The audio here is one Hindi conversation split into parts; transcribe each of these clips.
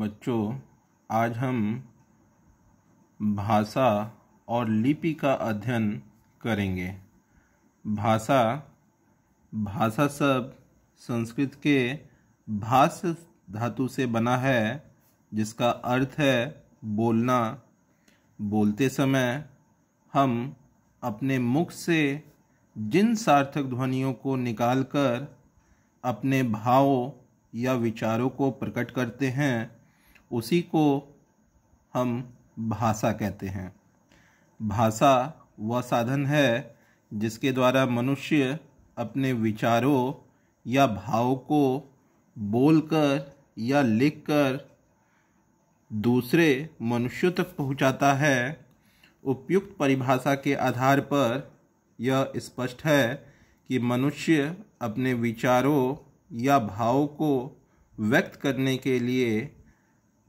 बच्चों आज हम भाषा और लिपि का अध्ययन करेंगे भाषा भाषा शब्द संस्कृत के भाष धातु से बना है जिसका अर्थ है बोलना बोलते समय हम अपने मुख से जिन सार्थक ध्वनियों को निकालकर अपने भावों या विचारों को प्रकट करते हैं उसी को हम भाषा कहते हैं भाषा वह साधन है जिसके द्वारा मनुष्य अपने विचारों या भावों को बोलकर या लिखकर दूसरे मनुष्यों तक पहुंचाता है उपयुक्त परिभाषा के आधार पर यह स्पष्ट है कि मनुष्य अपने विचारों या भावों को व्यक्त करने के लिए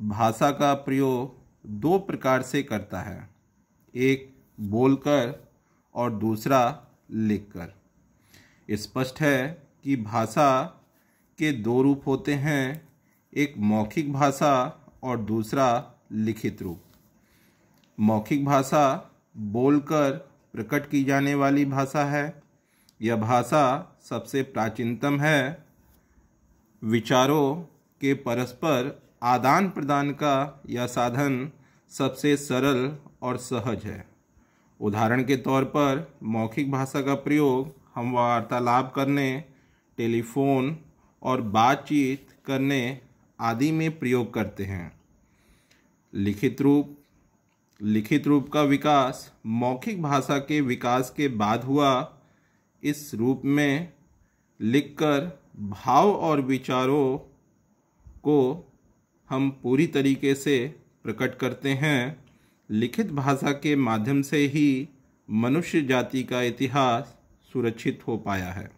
भाषा का प्रयोग दो प्रकार से करता है एक बोलकर और दूसरा लिखकर स्पष्ट है कि भाषा के दो रूप होते हैं एक मौखिक भाषा और दूसरा लिखित रूप मौखिक भाषा बोलकर प्रकट की जाने वाली भाषा है यह भाषा सबसे प्राचीनतम है विचारों के परस्पर आदान प्रदान का यह साधन सबसे सरल और सहज है उदाहरण के तौर पर मौखिक भाषा का प्रयोग हम वार्तालाप करने टेलीफोन और बातचीत करने आदि में प्रयोग करते हैं लिखित रूप लिखित रूप का विकास मौखिक भाषा के विकास के बाद हुआ इस रूप में लिखकर भाव और विचारों को हम पूरी तरीके से प्रकट करते हैं लिखित भाषा के माध्यम से ही मनुष्य जाति का इतिहास सुरक्षित हो पाया है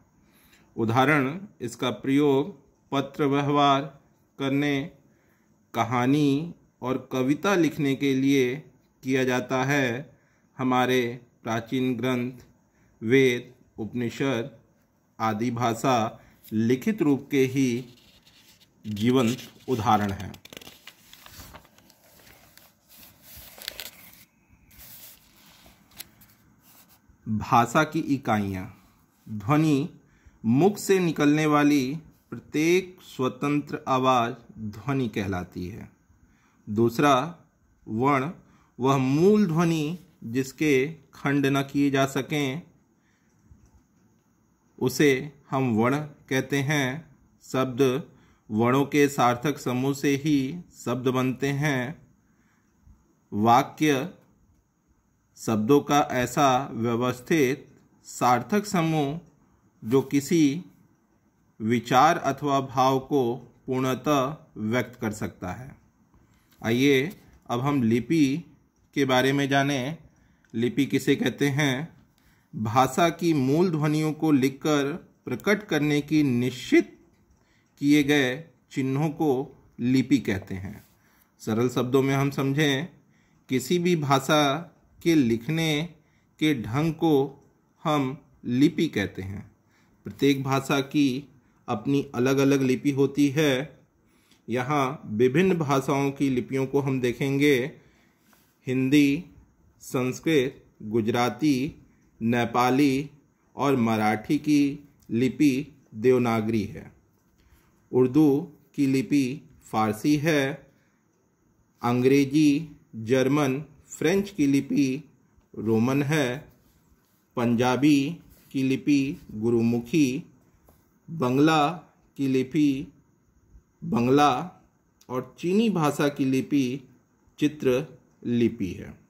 उदाहरण इसका प्रयोग पत्र व्यवहार करने कहानी और कविता लिखने के लिए किया जाता है हमारे प्राचीन ग्रंथ वेद उपनिषद आदि भाषा लिखित रूप के ही जीवंत उदाहरण है भाषा की इकाइयाँ ध्वनि मुख से निकलने वाली प्रत्येक स्वतंत्र आवाज़ ध्वनि कहलाती है दूसरा वर्ण वह मूल ध्वनि जिसके खंड न किए जा सकें उसे हम वर्ण कहते हैं शब्द वर्णों के सार्थक समूह से ही शब्द बनते हैं वाक्य शब्दों का ऐसा व्यवस्थित सार्थक समूह जो किसी विचार अथवा भाव को पूर्णतः व्यक्त कर सकता है आइए अब हम लिपि के बारे में जानें लिपि किसे कहते हैं भाषा की मूल ध्वनियों को लिखकर प्रकट करने की निश्चित किए गए चिन्हों को लिपि कहते हैं सरल शब्दों में हम समझें किसी भी भाषा के लिखने के ढंग को हम लिपि कहते हैं प्रत्येक भाषा की अपनी अलग अलग लिपि होती है यहाँ विभिन्न भाषाओं की लिपियों को हम देखेंगे हिंदी संस्कृत गुजराती नेपाली और मराठी की लिपि देवनागरी है उर्दू की लिपि फारसी है अंग्रेजी जर्मन फ्रेंच की लिपि रोमन है पंजाबी की लिपि गुरुमुखी बंगला की लिपि बंगला और चीनी भाषा की लिपि चित्र लिपि है